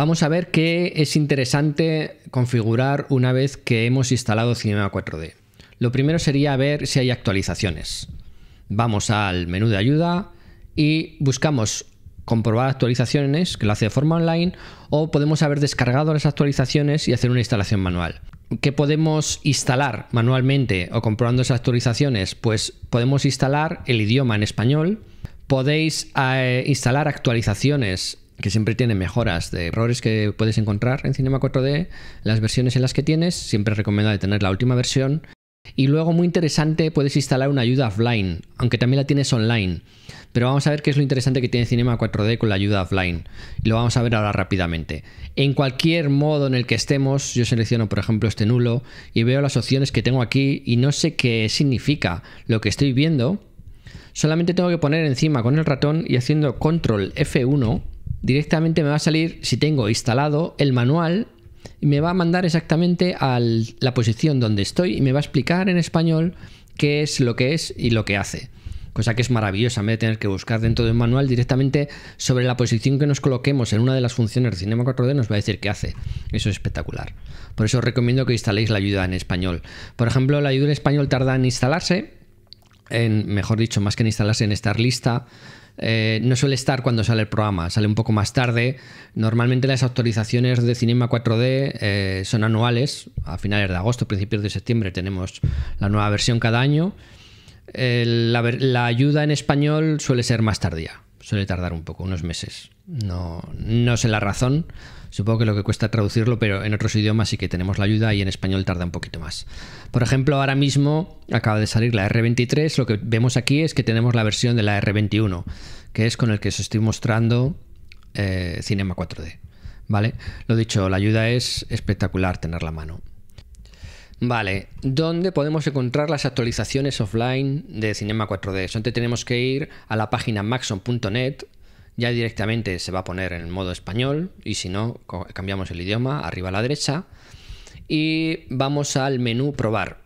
Vamos a ver qué es interesante configurar una vez que hemos instalado Cinema 4D. Lo primero sería ver si hay actualizaciones. Vamos al menú de ayuda y buscamos comprobar actualizaciones, que lo hace de forma online, o podemos haber descargado las actualizaciones y hacer una instalación manual. ¿Qué podemos instalar manualmente o comprobando esas actualizaciones? Pues podemos instalar el idioma en español, podéis eh, instalar actualizaciones que siempre tiene mejoras de errores que puedes encontrar en Cinema 4D, las versiones en las que tienes, siempre recomiendo tener la última versión. Y luego, muy interesante, puedes instalar una ayuda offline, aunque también la tienes online. Pero vamos a ver qué es lo interesante que tiene Cinema 4D con la ayuda offline. Y lo vamos a ver ahora rápidamente. En cualquier modo en el que estemos, yo selecciono por ejemplo este nulo y veo las opciones que tengo aquí y no sé qué significa lo que estoy viendo. Solamente tengo que poner encima con el ratón y haciendo control F1 directamente me va a salir, si tengo instalado el manual, y me va a mandar exactamente a la posición donde estoy y me va a explicar en español qué es lo que es y lo que hace. Cosa que es maravillosa, en vez de tener que buscar dentro de un manual directamente sobre la posición que nos coloquemos en una de las funciones de Cinema 4D, nos va a decir qué hace. Eso es espectacular. Por eso os recomiendo que instaléis la ayuda en español. Por ejemplo, la ayuda en español tarda en instalarse, en, mejor dicho, más que en instalarse, en estar lista eh, no suele estar cuando sale el programa, sale un poco más tarde. Normalmente las autorizaciones de Cinema 4D eh, son anuales, a finales de agosto, principios de septiembre tenemos la nueva versión cada año. la ayuda en español suele ser más tardía suele tardar un poco, unos meses. No, no sé la razón, supongo que lo que cuesta traducirlo, pero en otros idiomas sí que tenemos la ayuda y en español tarda un poquito más. Por ejemplo, ahora mismo acaba de salir la R23, lo que vemos aquí es que tenemos la versión de la R21, que es con el que os estoy mostrando eh, Cinema 4D. ¿Vale? Lo dicho, la ayuda es espectacular tener la mano. Vale, ¿dónde podemos encontrar las actualizaciones offline de Cinema 4D? Solamente tenemos que ir a la página maxon.net, ya directamente se va a poner en modo español y si no, cambiamos el idioma arriba a la derecha y vamos al menú probar.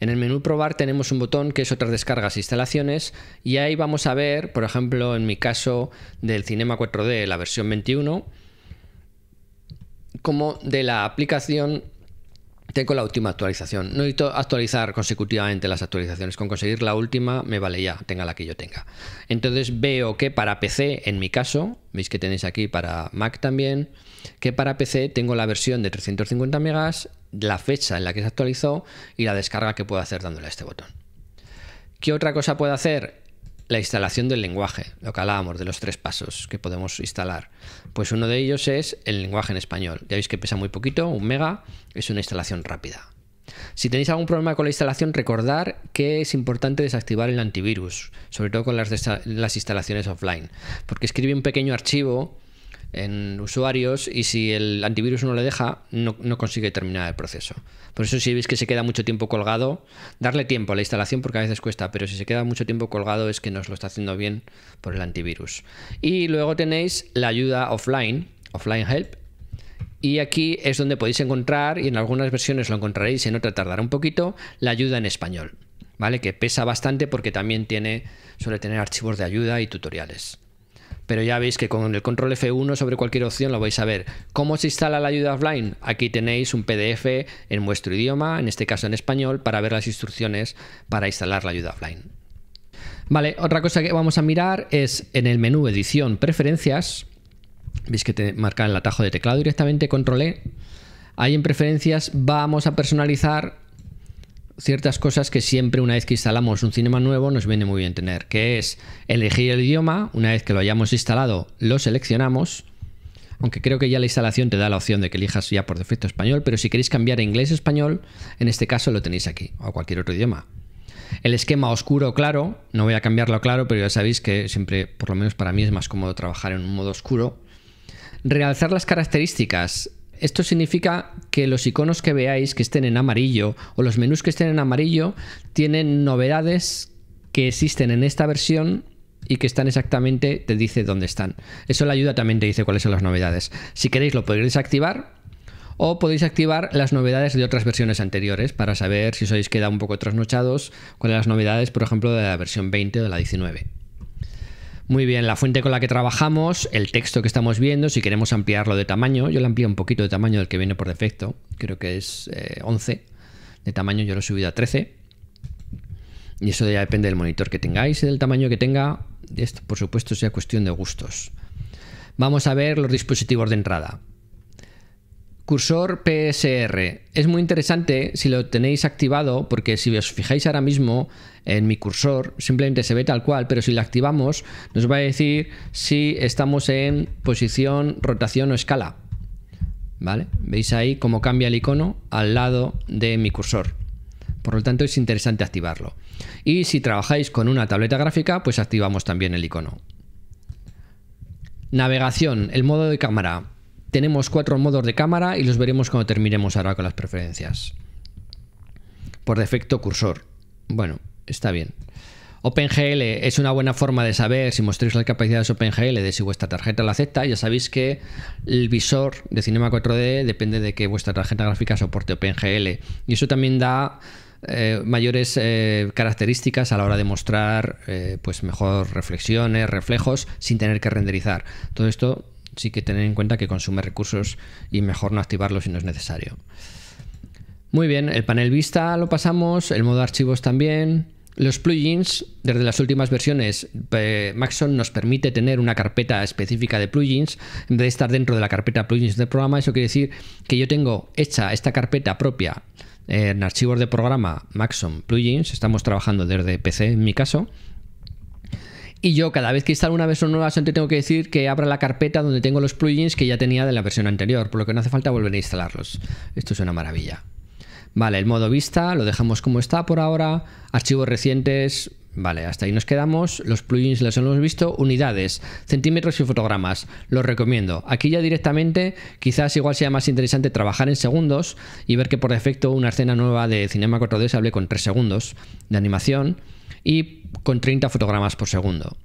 En el menú probar tenemos un botón que es otras descargas e instalaciones y ahí vamos a ver, por ejemplo, en mi caso del Cinema 4D, la versión 21, como de la aplicación tengo la última actualización. No necesito actualizar consecutivamente las actualizaciones. Con conseguir la última me vale ya, tenga la que yo tenga. Entonces veo que para PC, en mi caso, veis que tenéis aquí para Mac también, que para PC tengo la versión de 350 megas, la fecha en la que se actualizó y la descarga que puedo hacer dándole a este botón. ¿Qué otra cosa puedo hacer? la instalación del lenguaje, lo que hablábamos de los tres pasos que podemos instalar. Pues uno de ellos es el lenguaje en español. Ya veis que pesa muy poquito, un mega, es una instalación rápida. Si tenéis algún problema con la instalación, recordar que es importante desactivar el antivirus, sobre todo con las, instalaciones offline, porque escribe un pequeño archivo en usuarios y si el antivirus no le deja, no, consigue terminar el proceso. Por eso si veis que se queda mucho tiempo colgado, darle tiempo a la instalación porque a veces cuesta, pero si se queda mucho tiempo colgado es que nos lo está haciendo bien por el antivirus. Y luego tenéis la ayuda offline, offline help. Y aquí es donde podéis encontrar, y en algunas versiones lo encontraréis, en otra tardará un poquito, la ayuda en español, ¿vale? Que pesa bastante porque también tiene, suele tener archivos de ayuda y tutoriales pero ya veis que con el control F1 sobre cualquier opción lo vais a ver. ¿Cómo se instala la ayuda offline? Aquí tenéis un PDF en vuestro idioma, en este caso en español, para ver las instrucciones para instalar la ayuda offline. Vale, otra cosa que vamos a mirar es en el menú edición preferencias, veis que te marca el atajo de teclado directamente, control E. Ahí en preferencias vamos a personalizar ciertas cosas que siempre una vez que instalamos un cinema nuevo nos viene muy bien tener, que es elegir el idioma, una vez que lo hayamos instalado lo seleccionamos, aunque creo que ya la instalación te da la opción de que elijas ya por defecto español, pero si queréis cambiar a inglés español, en este caso lo tenéis aquí, o a cualquier otro idioma. El esquema oscuro claro, no voy a cambiarlo a claro, pero ya sabéis que siempre, por lo menos para mí, es más cómodo trabajar en un modo oscuro. Realzar las características. Esto significa que los iconos que veáis que estén en amarillo o los menús que estén en amarillo tienen novedades que existen en esta versión y que están exactamente, te dice dónde están. Eso la ayuda también te dice cuáles son las novedades. Si queréis lo podéis activar o podéis activar las novedades de otras versiones anteriores para saber si habéis quedado un poco trasnochados, cuáles son las novedades, por ejemplo, de la versión 20 o de la 19. Muy bien, la fuente con la que trabajamos, el texto que estamos viendo, si queremos ampliarlo de tamaño, yo lo amplío un poquito de tamaño del que viene por defecto, creo que es 11 eh, de tamaño, yo lo he subido a 13. Y eso ya depende del monitor que tengáis y del tamaño que tenga. Esto, por supuesto, sea cuestión de gustos. Vamos a ver los dispositivos de entrada. Cursor PSR. Es muy interesante si lo tenéis activado, porque si os fijáis ahora mismo en mi cursor, simplemente se ve tal cual, pero si lo activamos, nos va a decir si estamos en posición, rotación o escala. ¿Vale? Veis ahí cómo cambia el icono al lado de mi cursor. Por lo tanto, es interesante activarlo. Y si trabajáis con una tableta gráfica, pues activamos también el icono. Navegación, el modo de cámara. Tenemos cuatro modos de cámara y los veremos cuando terminemos ahora con las preferencias. Por defecto, cursor. Bueno, está bien. OpenGL es una buena forma de saber si mostréis las capacidades OpenGL de si vuestra tarjeta la acepta. Ya sabéis que el visor de Cinema 4D depende de que vuestra tarjeta gráfica soporte OpenGL. Y eso también da eh, mayores eh, características a la hora de mostrar eh, pues mejor reflexiones, reflejos, sin tener que renderizar. Todo esto sí que tener en cuenta que consume recursos y mejor no activarlo si no es necesario. Muy bien, el panel vista lo pasamos, el modo archivos también. Los plugins, desde las últimas versiones, Maxon nos permite tener una carpeta específica de plugins, en vez de estar dentro de la carpeta plugins del programa, eso quiere decir que yo tengo hecha esta carpeta propia eh, en archivos de programa Maxon plugins, estamos trabajando desde PC en mi caso, y yo cada vez que instalo una versión nueva siempre tengo que decir que abra la carpeta donde tengo los plugins que ya tenía de la versión anterior, por lo que no hace falta volver a instalarlos. Esto es una maravilla. Vale, el modo vista lo dejamos como está por ahora. Archivos recientes, Vale, hasta ahí nos quedamos. Los plugins los hemos visto. Unidades, centímetros y fotogramas. Los recomiendo. Aquí ya directamente quizás igual sea más interesante trabajar en segundos y ver que por defecto una escena nueva de Cinema 4D se hable con 3 segundos de animación y con 30 fotogramas por segundo.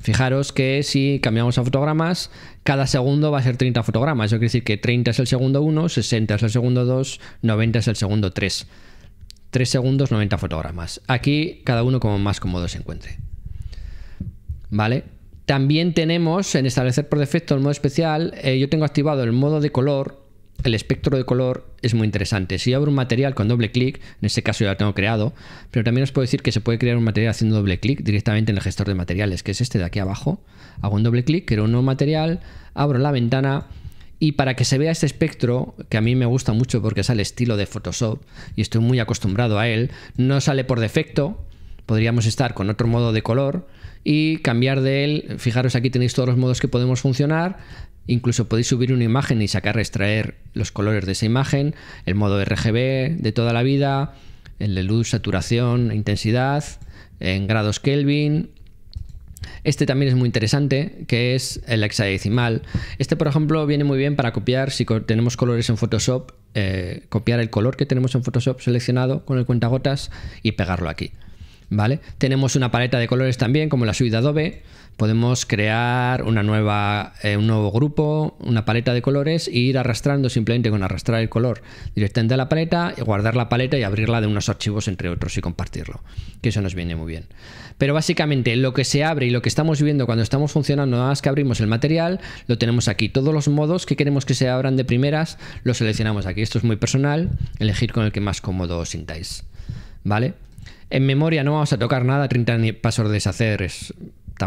Fijaros que si cambiamos a fotogramas, cada segundo va a ser 30 fotogramas. Eso quiere decir que 30 es el segundo 1, 60 es el segundo 2, 90 es el segundo 3. 3 segundos, 90 fotogramas. Aquí cada uno como más cómodo se encuentre. ¿Vale? También tenemos en establecer por defecto el modo especial, eh, yo tengo activado el modo de color el espectro de color es muy interesante. Si abro un material con doble clic, en este caso ya lo tengo creado, pero también os puedo decir que se puede crear un material haciendo doble clic directamente en el gestor de materiales, que es este de aquí abajo. Hago un doble clic, creo un nuevo material, abro la ventana y para que se vea este espectro, que a mí me gusta mucho porque es al estilo de Photoshop y estoy muy acostumbrado a él, no sale por defecto, podríamos estar con otro modo de color y cambiar de él. Fijaros, aquí tenéis todos los modos que podemos funcionar, Incluso podéis subir una imagen y sacar, extraer los colores de esa imagen, el modo RGB de toda la vida, el de luz, saturación, intensidad, en grados Kelvin. Este también es muy interesante, que es el hexadecimal. Este, por ejemplo, viene muy bien para copiar, si tenemos colores en Photoshop, eh, copiar el color que tenemos en Photoshop seleccionado con el cuentagotas y pegarlo aquí. ¿vale? Tenemos una paleta de colores también, como la suite Adobe. Podemos crear una nueva, eh, un nuevo grupo, una paleta de colores e ir arrastrando simplemente con arrastrar el color directamente a la paleta, y guardar la paleta y abrirla de unos archivos entre otros y compartirlo. Que eso nos viene muy bien. Pero básicamente lo que se abre y lo que estamos viendo cuando estamos funcionando, nada más que abrimos el material, lo tenemos aquí. Todos los modos que queremos que se abran de primeras, lo seleccionamos aquí. Esto es muy personal, elegir con el que más cómodo os sintáis. ¿Vale? En memoria no vamos a tocar nada, 30 pasos de deshacer es,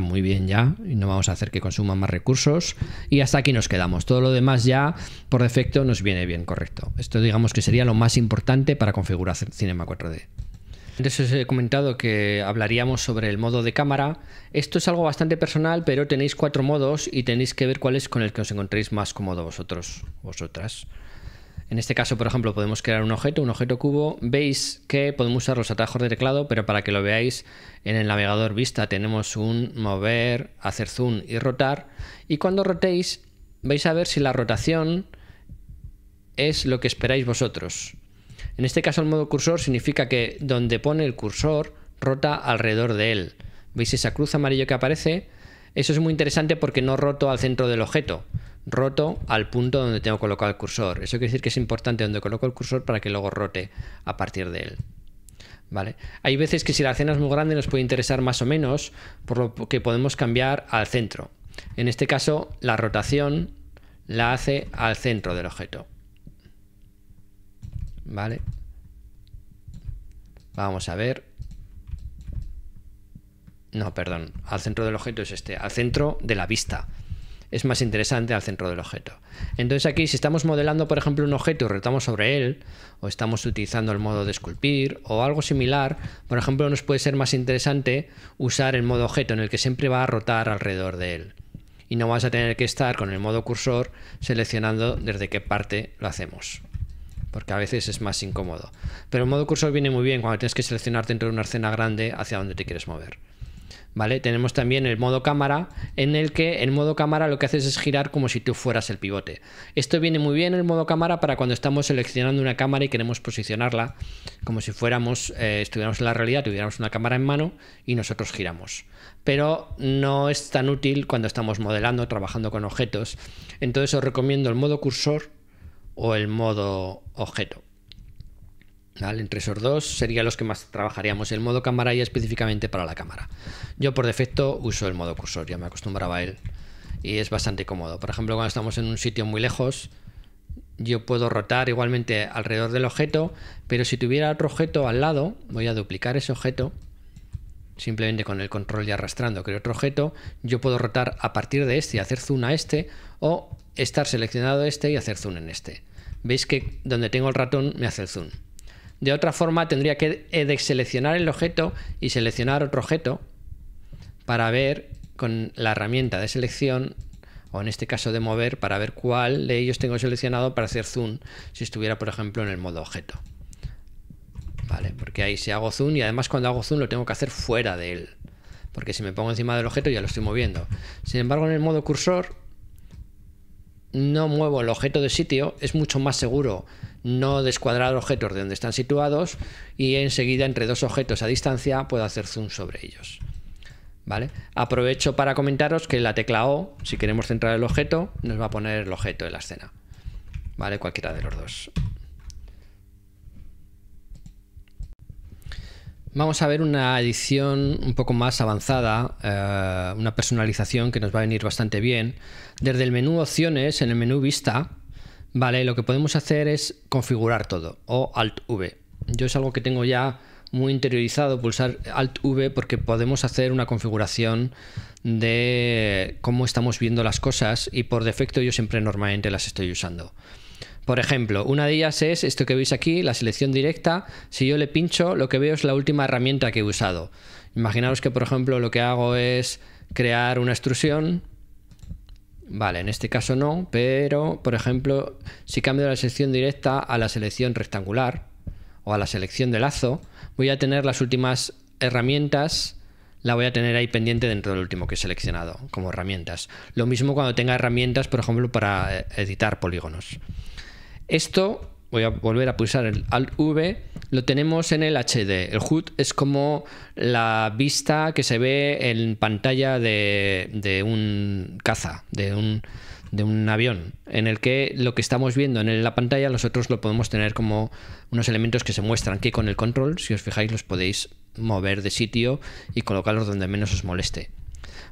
muy bien ya y no vamos a hacer que consuman más recursos y hasta aquí nos quedamos. Todo lo demás ya por defecto nos viene bien, correcto. Esto digamos que sería lo más importante para configurar Cinema 4D. Antes os he comentado que hablaríamos sobre el modo de cámara. Esto es algo bastante personal, pero tenéis cuatro modos y tenéis que ver cuál es con el que os encontréis más cómodo vosotros, vosotras. En este caso, por ejemplo, podemos crear un objeto, un objeto cubo. Veis que podemos usar los atajos de teclado, pero para que lo veáis en el navegador vista tenemos un mover, hacer zoom y rotar. Y cuando rotéis, vais a ver si la rotación es lo que esperáis vosotros. En este caso el modo cursor significa que donde pone el cursor rota alrededor de él. ¿Veis esa cruz amarilla que aparece? Eso es muy interesante porque no roto al centro del objeto, roto al punto donde tengo colocado el cursor. Eso quiere decir que es importante donde coloco el cursor para que luego rote a partir de él. ¿Vale? Hay veces que si la escena es muy grande nos puede interesar más o menos, por lo que podemos cambiar al centro. En este caso, la rotación la hace al centro del objeto. ¿Vale? Vamos a ver. No, perdón. Al centro del objeto es este. Al centro de la vista es más interesante al centro del objeto. Entonces aquí si estamos modelando por ejemplo un objeto y rotamos sobre él, o estamos utilizando el modo de esculpir o algo similar, por ejemplo nos puede ser más interesante usar el modo objeto en el que siempre va a rotar alrededor de él. Y no vas a tener que estar con el modo cursor seleccionando desde qué parte lo hacemos porque a veces es más incómodo. Pero el modo cursor viene muy bien cuando tienes que seleccionar dentro de una escena grande hacia donde te quieres mover. Tenemos también el modo cámara, en el que el modo cámara lo que haces es girar como si tú fueras el pivote. Esto viene muy bien el modo cámara para cuando estamos seleccionando una cámara y queremos posicionarla como si fuéramos, eh, estuviéramos en la realidad, tuviéramos una cámara en mano y nosotros giramos. Pero no es tan útil cuando estamos modelando, trabajando con objetos. Entonces os recomiendo el modo cursor o el modo objeto. Entre esos dos serían los que más trabajaríamos el modo cámara y específicamente para la cámara. Yo por defecto uso el modo cursor, ya me acostumbraba a él y es bastante cómodo. Por ejemplo, cuando estamos en un sitio muy lejos, yo puedo rotar igualmente alrededor del objeto, pero si tuviera otro objeto al lado, voy a duplicar ese objeto simplemente con el control y arrastrando creo otro objeto, yo puedo rotar a partir de este y hacer zoom a este o estar seleccionado este y hacer zoom en este. Veis que donde tengo el ratón me hace el zoom. De otra forma, tendría que eh, deseleccionar el objeto y seleccionar otro objeto para ver con la herramienta de selección o en este caso de mover para ver cuál de ellos tengo seleccionado para hacer zoom si estuviera por ejemplo en el modo objeto vale porque ahí si hago zoom y además cuando hago zoom lo tengo que hacer fuera de él porque si me pongo encima del objeto ya lo estoy moviendo sin embargo en el modo cursor no muevo el objeto de sitio es mucho más seguro no descuadrar objetos de donde están situados y enseguida entre dos objetos a distancia puedo hacer zoom sobre ellos. ¿Vale? Aprovecho para comentaros que la tecla O, si queremos centrar el objeto, nos va a poner el objeto de la escena. ¿Vale? Cualquiera de los dos. Vamos a ver una edición un poco más avanzada, eh, una personalización que nos va a venir bastante bien. Desde el menú opciones, en el menú vista, Vale, lo que podemos hacer es configurar todo o Alt-V. Yo es algo que tengo ya muy interiorizado, pulsar Alt-V porque podemos hacer una configuración de cómo estamos viendo las cosas y por defecto yo siempre normalmente las estoy usando. Por ejemplo, una de ellas es esto que veis aquí, la selección directa. Si yo le pincho, lo que veo es la última herramienta que he usado. imaginaos que, por ejemplo, lo que hago es crear una extrusión Vale, en este caso no, pero por ejemplo, si cambio la selección directa a la selección rectangular o a la selección de lazo, voy a tener las últimas herramientas, la voy a tener ahí pendiente dentro del último que he seleccionado como herramientas. Lo mismo cuando tenga herramientas, por ejemplo, para eh, editar polígonos. Esto voy a volver a pulsar el Alt V, lo tenemos en el HD. El HUD es como la vista que se ve en pantalla de, un caza, de un, de un, avión, en el que lo que estamos viendo en la pantalla nosotros lo podemos tener como unos elementos que se muestran, que con el control, si os fijáis, los podéis mover de sitio y colocarlos donde menos os moleste.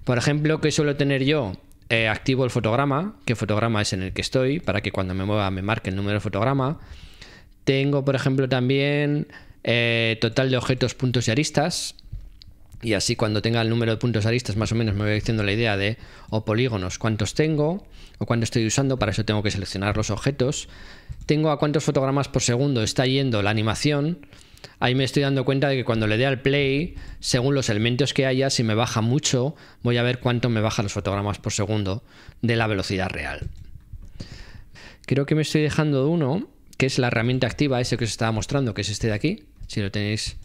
Por ejemplo, que suelo tener yo? Eh, activo el fotograma, que fotograma es en el que estoy, para que cuando me mueva me marque el número de fotograma. Tengo, por ejemplo, también eh, total de objetos, puntos y aristas. Y así cuando tenga el número de puntos aristas, más o menos me voy diciendo la idea de o oh, polígonos, cuántos tengo o cuánto estoy usando. Para eso tengo que seleccionar los objetos. Tengo a cuántos fotogramas por segundo está yendo la animación ahí me estoy dando cuenta de que cuando le dé al play, según los elementos que haya, si me baja mucho, voy a ver cuánto me baja los fotogramas por segundo de la velocidad real. Creo que me estoy dejando uno, que es la herramienta activa, ese que os estaba mostrando, que es este de aquí, si lo tenéis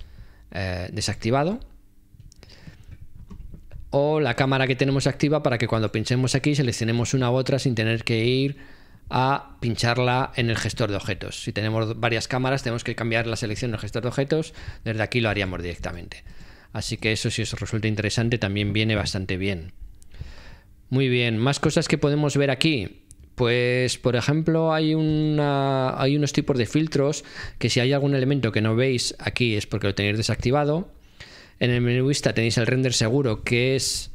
eh, desactivado. O la cámara que tenemos activa para que cuando pinchemos aquí seleccionemos una u otra sin tener que ir a pincharla en el gestor de objetos. Si tenemos varias cámaras, tenemos que cambiar la selección del gestor de objetos. Desde aquí lo haríamos directamente. Así que eso, si os resulta interesante, también viene bastante bien. Muy bien, más cosas que podemos ver aquí. Pues, por ejemplo, hay, una, hay unos tipos de filtros que si hay algún elemento que no veis aquí es porque lo tenéis desactivado. En el menú vista tenéis el render seguro, que es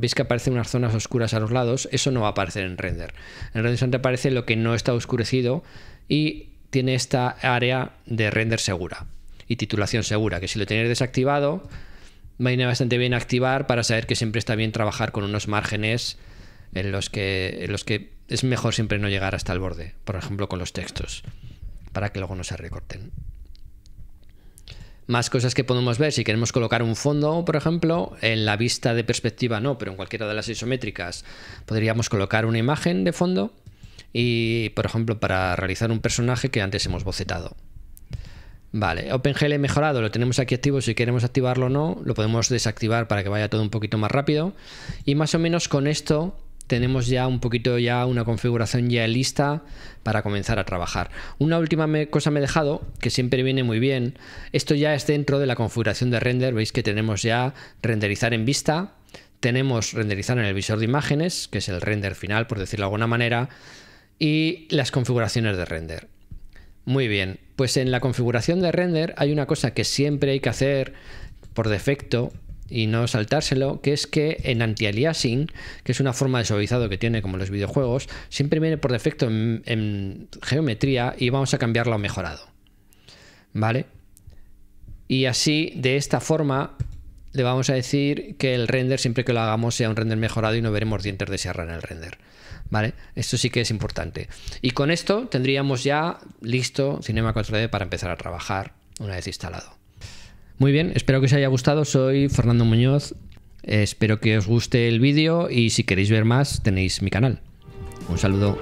veis que aparecen unas zonas oscuras a los lados, eso no va a aparecer en render. En render solamente aparece lo que no está oscurecido y tiene esta área de render segura y titulación segura, que si lo tenéis desactivado, viene bastante bien activar para saber que siempre está bien trabajar con unos márgenes en los que, en los que es mejor siempre no llegar hasta el borde, por ejemplo con los textos, para que luego no se recorten. Más cosas que podemos ver, si queremos colocar un fondo, por ejemplo, en la vista de perspectiva no, pero en cualquiera de las isométricas podríamos colocar una imagen de fondo y, por ejemplo, para realizar un personaje que antes hemos bocetado. Vale, OpenGL mejorado lo tenemos aquí activo, si queremos activarlo o no, lo podemos desactivar para que vaya todo un poquito más rápido. Y más o menos con esto tenemos ya un poquito ya una configuración ya lista para comenzar a trabajar. Una última cosa me he dejado, que siempre viene muy bien, esto ya es dentro de la configuración de render, veis que tenemos ya renderizar en vista, tenemos renderizar en el visor de imágenes, que es el render final, por decirlo de alguna manera, y las configuraciones de render. Muy bien, pues en la configuración de render hay una cosa que siempre hay que hacer por defecto y no saltárselo, que es que en anti-aliasing, que es una forma de suavizado que tiene como los videojuegos, siempre viene por defecto en, geometría y vamos a cambiarlo a mejorado. ¿Vale? Y así, de esta forma, le vamos a decir que el render, siempre que lo hagamos, sea un render mejorado y no veremos dientes de sierra en el render. ¿Vale? Esto sí que es importante. Y con esto tendríamos ya listo Cinema 4D para empezar a trabajar una vez instalado. Muy bien, espero que os haya gustado. Soy Fernando Muñoz. Espero que os guste el vídeo y si queréis ver más tenéis mi canal. Un saludo.